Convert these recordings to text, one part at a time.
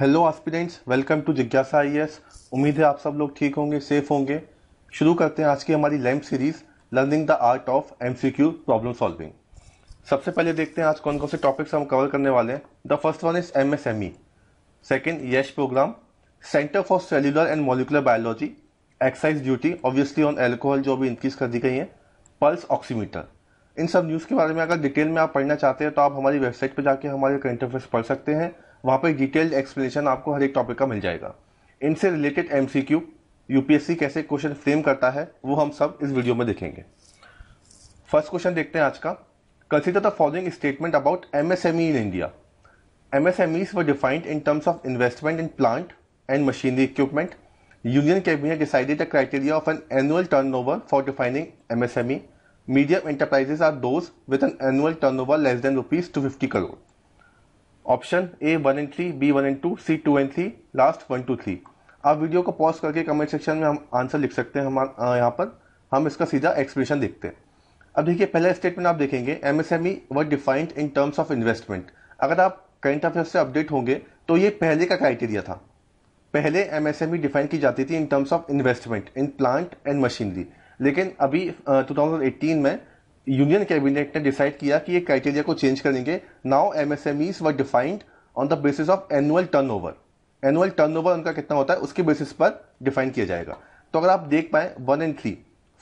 Hello aspirants welcome to जिज्ञासा आई उम्मीद है आप सब लोग ठीक होंगे सेफ होंगे शुरू करते हैं आज की हमारी lamp series learning the art of Q problem solving सबसे पहले देखते हैं आज कौन कौन से टॉपिक्स हम कवर करने वाले हैं the first one is M S M E second YASH program centre for cellular and molecular biology excise duty obviously on alcohol जो अभी इंक्रीज कर दी गई है पल्स ऑक्सीमीटर इन सब न्यूज़ के बारे में अगर डिटेल में आप पढ़ना चाहते हैं तो आप हमारी वेबसाइट पर जाके हमारे करंट अफेयर्स पढ़ सकते हैं वहाँ पर डिटेल्ड एक्सप्लेनेशन आपको हर एक टॉपिक का मिल जाएगा इनसे रिलेटेड एम यूपीएससी कैसे क्वेश्चन फ्रेम करता है वो हम सब इस वीडियो में देखेंगे फर्स्ट क्वेश्चन देखते हैं आज का consider the following statement about M S M E in India M S M Es व defined in terms of investment in plant and machinery equipment an annual turnover for defining M S M E medium enterprises are those with an annual turnover less than rupees two fifty crore option A one and three B one and two C two and three last one two three आप video को pause करके comment section में हम answer लिख सकते हैं हमार यहाँ पर हम इसका सीधा एक्सप्रेशन देखते हैं अब देखिए पहला स्टेटमेंट आप देखेंगे M S M E what defined in terms of investment अगर आप करंट अफेयर से अपडेट होंगे तो ये पहले का क्राइटेरिया था पहले M S M E define की जाती थी in terms of investment in plant and machinery लेकिन अभी टू थाउजेंड एटीन में यूनियन कैबिनेट ने डिसाइड किया कि ये क्राइटेरिया को चेंज करेंगे now MSMEs were defined on the basis of annual turnover annual turnover उनका कितना होता है उसके बेसिस पर डिफाइन किया जाएगा तो अगर आप देख पाए one and three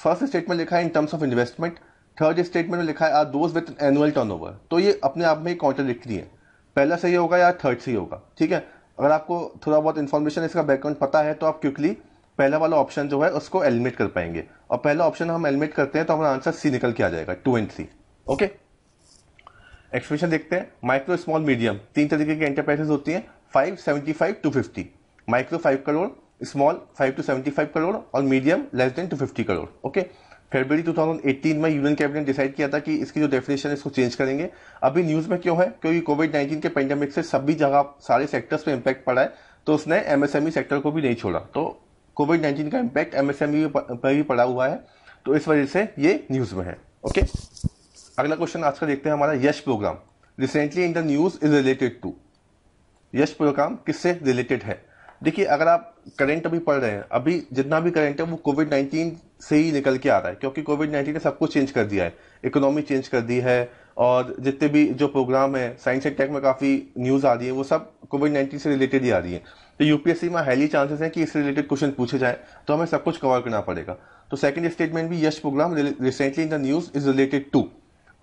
first statement लिखा है in terms of investment third statement में लिखा है are those with annual over तो ये अपने आप में रही है पहला सही होगा या थर्ड सही होगा ठीक है अगर आपको थोड़ा बहुत इन्फॉर्मेशन इसका बैकग्राउंड पता है तो आप क्विकली पहला वाला ऑप्शन जो है उसको एलिमिनेट कर पाएंगे और पहला ऑप्शन हम एलिमिनेट करते हैं तो हमारा आंसर सी निकल के आ जाएगा two and C okay expression देखते हैं माइक्रो स्मॉल मीडियम तीन तरीके की एंटरप्राइजेस होती हैं five seventy five to fifty micro five crore small five to seventy five crore और medium less than two fifty crore okay फरवरी 2018 में यूनियन कैबिनेट डिसाइड किया था कि इसकी जो डेफिनेशन है इसको चेंज करेंगे अभी न्यूज़ में क्यों है क्योंकि कोविड 19 के पेंडेमिक से सभी जगह सारे सेक्टर्स पे इम्पैक्ट पड़ा है तो उसने एमएसएमई सेक्टर e को भी नहीं छोड़ा तो कोविड नाइन्टीन का इम्पैक्ट एमएसएमई पर भी पड़ा हुआ है तो इस वजह से ये न्यूज़ में है ओके अगला क्वेश्चन आज का देखते हैं हमारा YASH program recently in the news is related to YASH program किससे रिलेटेड है देखिए अगर आप करंट अभी पढ़ रहे हैं अभी जितना भी करंट है वो कोविड नाइन्टीन से ही निकल के आ रहा है क्योंकि कोविड नाइन्टीन ने सब कुछ चेंज कर दिया है इकोनॉमी चेंज कर दी है और जितने भी जो प्रोग्राम है साइंस एंड टेक में काफ़ी न्यूज़ आ रही है वो सब कोविड नाइन्टीन से रिलेटेड ही आ रही है तो यूपीएससी में हाईली चांसेस हैं कि इससे रिलेटेड क्वेश्चन पूछे जाए तो हमें सब कुछ कवर करना पड़ेगा तो सेकंड स्टेटमेंट भी YASH program recently in the news is related to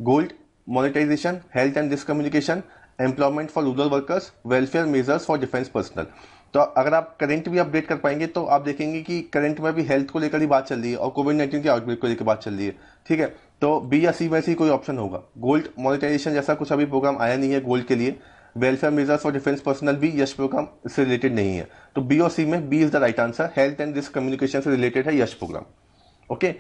gold monetization health and discommunication employment for rural workers welfare measures for defence personnel तो अगर आप करंट भी अपडेट कर पाएंगे तो आप देखेंगे कि करंट में भी हेल्थ को लेकर ही बात चल रही है और कोविड नाइन्टीन के आउटब्रेक को लेकर बात चल रही है ठीक है तो बी या सी में से ही कोई ऑप्शन होगा गोल्ड मोनिटाइजेशन जैसा कुछ अभी प्रोग्राम आया नहीं है गोल्ड के लिए वेलफेयर मेजर्स और डिफेंस पर्सनल भी यश प्रोग्राम से रिलेटेड नहीं है तो बी और सी में B is the right answer health and risk communication से रिलेटेड है यश प्रोग्राम ओके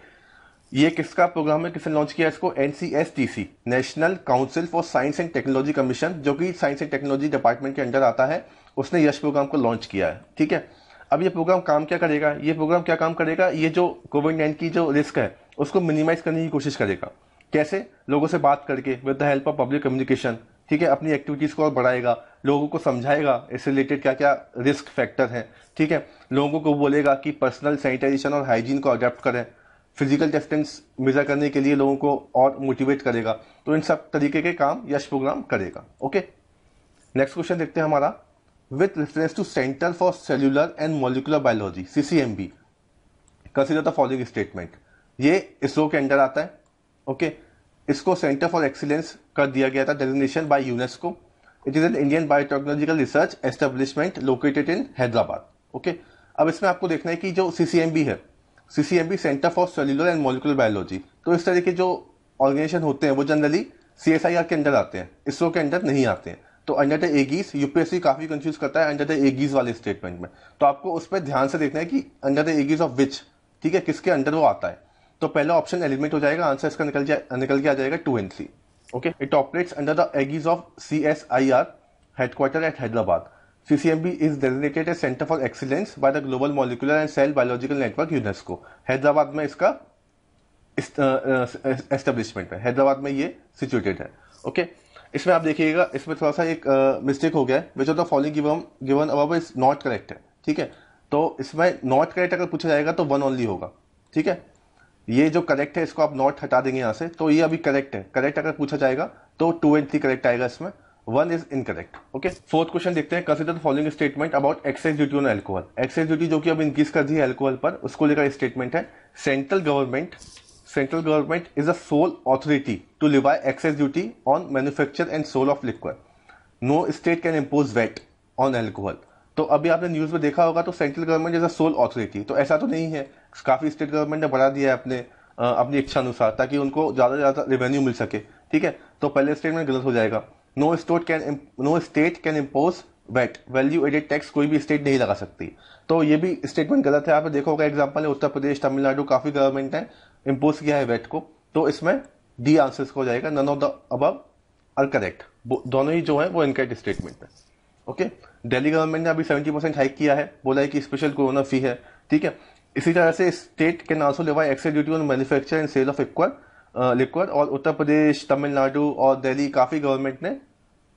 ये किसका प्रोग्राम है किसने लॉन्च किया इसको NCSTC national council for science and technology commission जो कि साइंस एंड टेक्नोलॉजी डिपार्टमेंट के अंडर आता है उसने यश प्रोग्राम को लॉन्च किया है ठीक है अब ये प्रोग्राम काम क्या करेगा ये प्रोग्राम क्या काम करेगा ये जो कोविड नाइन की जो रिस्क है उसको मिनिमाइज करने की कोशिश करेगा कैसे लोगों से बात करके with the help of public communication ठीक है अपनी एक्टिविटीज़ को और बढ़ाएगा लोगों को समझाएगा इससे रिलेटेड क्या क्या रिस्क फैक्टर हैं ठीक है लोगों को बोलेगा कि पर्सनल सैनिटाइजेशन और हाइजीन को अडेप्ट करें फिजिकल डिस्टेंस मेज़र करने के लिए लोगों को और मोटिवेट करेगा तो इन सब तरीके के काम यश प्रोग्राम करेगा ओके नेक्स्ट क्वेश्चन देखते हैं हमारा with reference to centre for cellular and molecular biology C C M B consider the following statement ये इसरो के अंडर आता है ओके okay? इसको सेंटर फॉर एक्सीलेंस कर दिया गया था designation by UNESCO it is an Indian biotechnological research establishment located in Hyderabad okay अब इसमें आपको देखना है कि जो सीसीएमबी है CCMB centre for cellular and molecular biology तो इस तरह के जो ऑर्गेनाइजेशन होते हैं वो generally C S I R के अंडर आते हैं इसरो के अंडर नहीं आते हैं तो अंडर द एगीज यूपीएससी काफ़ी कंफ्यूज करता है अंडर द एगीज वाले स्टेटमेंट में तो आपको उस पर ध्यान से देखना है कि under the aegis of which ठीक है किसके अंडर वो आता है तो पहला ऑप्शन एलिमेंट हो जाएगा आंसर इसका निकल जाए निकल के आ जाएगा two and three Okay, it operates under the aegis of CSIR, headquartered at Hyderabad. CCMB is designated as Center for Excellence by the Global Molecular and Cell Biological Network UNESCO. Hyderabad में इसका establishment है हैदराबाद में ये situated है okay okay? इसमें आप देखिएगा इसमें थोड़ा सा एक मिस्टेक uh, हो गया है which of the following given given above is not correct है ठीक है तो इसमें नॉट करेक्ट अगर पूछा जाएगा तो वन ओनली होगा ठीक है ये जो करेक्ट है इसको आप नॉट हटा देंगे यहाँ से तो ये अभी करेक्ट है करेक्ट अगर पूछा जाएगा तो टू एंड थ्री करेक्ट आएगा इसमें one is incorrect okay fourth question देखते हैं consider following statement about excise duty on alcohol excise duty जो कि अब इंक्रीज कर दी है एल्कोहल पर उसको लेकर स्टेटमेंट है central government central government is a sole authority to levy excise duty on manufacture and sale of liquor no state can impose VAT on alcohol तो अभी आपने न्यूज़ में देखा होगा तो सेंट्रल गवर्नमेंट जैसा सोल ऑथोरिटी तो ऐसा तो नहीं है काफ़ी स्टेट गवर्नमेंट ने बढ़ा दिया है अपने अपनी इच्छा अनुसार ताकि उनको ज़्यादा से ज़्यादा रेवेन्यू मिल सके ठीक है तो पहले स्टेटमेंट गलत हो जाएगा no state can no state can impose VAT value added tax कोई भी स्टेट नहीं लगा सकती तो ये भी स्टेटमेंट गलत है आपने देखा होगा एग्जाम्पल है उत्तर प्रदेश तमिलनाडु काफ़ी गवर्नमेंट ने इम्पोज किया है वेट को तो इसमें डी आंसर्स हो जाएगा none of the above are correct दोनों ही जो है वो इनकरेक्ट स्टेटमेंट है ओके दिल्ली गवर्नमेंट ने अभी सेवेंटी परसेंट हाइक किया है बोला है कि स्पेशल कोरोना फी है ठीक है इसी तरह से state can also levy excise duty on manufacture and sale of liquor liquor और उत्तर प्रदेश तमिलनाडु और दिल्ली काफ़ी गवर्नमेंट ने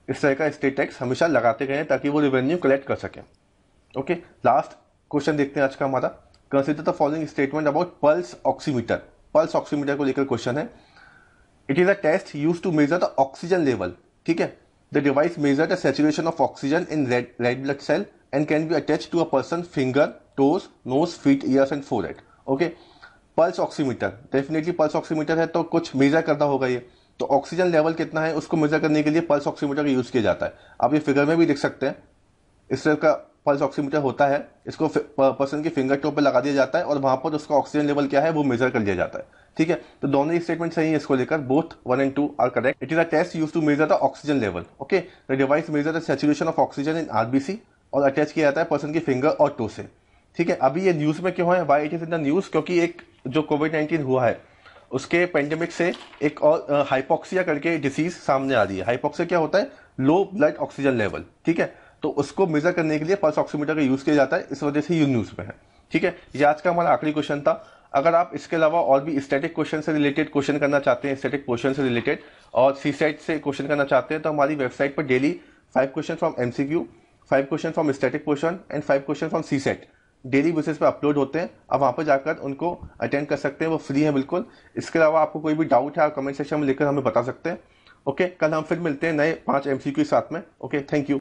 इस तरह का स्टेट टैक्स हमेशा लगाते गए हैं ताकि वो रेवेन्यू कलेक्ट कर सकें ओके लास्ट क्वेश्चन देखते हैं आज का हमारा consider the following statement about pulse oximeter pulse oximeter को लेकर क्वेश्चन है it is a test use to measure the oxygen level ठीक है The device measures the saturation of oxygen in red, red blood cell and can be attached to a person's finger, toes, nose, feet, ears and forehead. Okay. Pulse oximeter definitely pulse oximeter है तो कुछ major करना होगा ये तो oxygen level कितना है उसको मेजर करने के लिए पल्स ऑक्सीमीटर का यूज़ किया जाता है आप ये फिगर में भी देख सकते हैं इस तरह का पल्स ऑक्सीमीटर होता है इसको पर्सन के फिंगर टॉप पर लगा दिया जाता है और वहाँ पर उसका ऑक्सीजन लेवल क्या है वो मेजर कर लिया जाता है ठीक है तो दोनों ही स्टेटमेंट सही है इसको लेकर both one and two are correct it is a test use to measure the oxygen level okay the device measure the saturation of oxygen in RBC और अटैच किया जाता है पर्सन की फिंगर और टो से ठीक है अभी ये न्यूज़ में क्यों है why it is in the news क्योंकि एक जो कोविड नाइन्टीन हुआ है उसके पेंडेमिक से एक और हाइपोक्सिया करके डिसीज सामने आ रही है हाइपोक्सिया क्या होता है लो ब्लड ऑक्सीजन लेवल ठीक है तो उसको मेजर करने के लिए पल्स ऑक्सीमीटर का यूज किया जाता है इस वजह से ये न्यूज में है ठीक है ये आज का हमारा आखिरी क्वेश्चन था अगर आप इसके अलावा और भी स्टैटिक क्वेश्चन से रिलेटेड क्वेश्चन करना चाहते हैं स्टैटिक पोर्शन से रिलेटेड और सी सेट से क्वेश्चन करना चाहते हैं तो हमारी वेबसाइट पर daily five question from M C Q five question from static portion and five question from C set daily basis पर अपलोड होते हैं आप वहाँ पर जाकर उनको अटेंड कर सकते हैं वो फ्री है बिल्कुल इसके अलावा आपको कोई भी डाउट है आप कमेंट सेक्शन में लेकर हमें बता सकते हैं ओके कल हम फिर मिलते हैं नए पाँच एम सी क्यू साथ में ओके थैंक यू